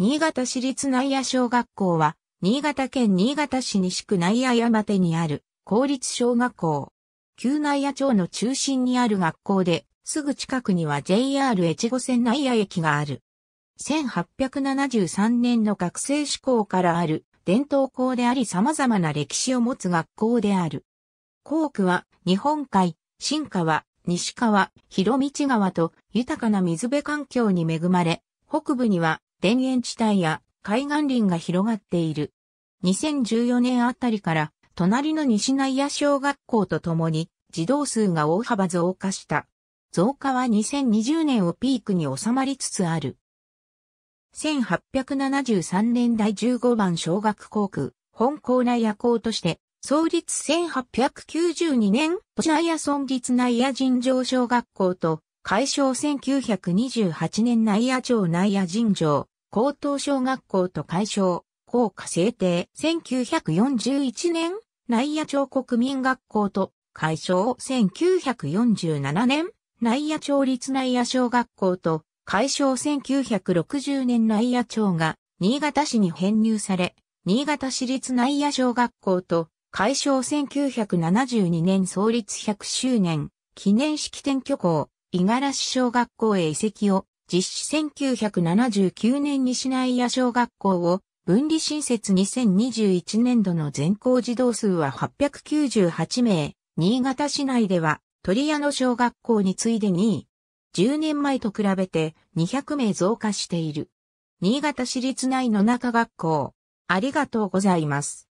新潟市立内野小学校は、新潟県新潟市西区内野山手にある公立小学校。旧内野町の中心にある学校で、すぐ近くには JR 越後線内野駅がある。1873年の学生志向からある伝統校であり様々な歴史を持つ学校である。校区は日本海、新川、西川、広道川と豊かな水辺環境に恵まれ、北部には田園地帯や海岸林が広がっている。2014年あたりから、隣の西内野小学校とともに、児童数が大幅増加した。増加は2020年をピークに収まりつつある。1873年第15番小学校区、本校内野校として、創立1892年、都市内野村立内野尋常小学校と、改称1928年内野町内野尋常、高等小学校と改称、校歌制定。1941年、内野町国民学校と改称。1947年、内野町立内野小学校と改称1960年内野町が新潟市に編入され、新潟市立内野小学校と改称1972年創立100周年記念式典挙行。五十嵐小学校へ移籍を実施1979年に市内野小学校を分離新設2021年度の全校児童数は898名、新潟市内では鳥屋の小学校に次いで2位。10年前と比べて200名増加している。新潟市立内の中学校。ありがとうございます。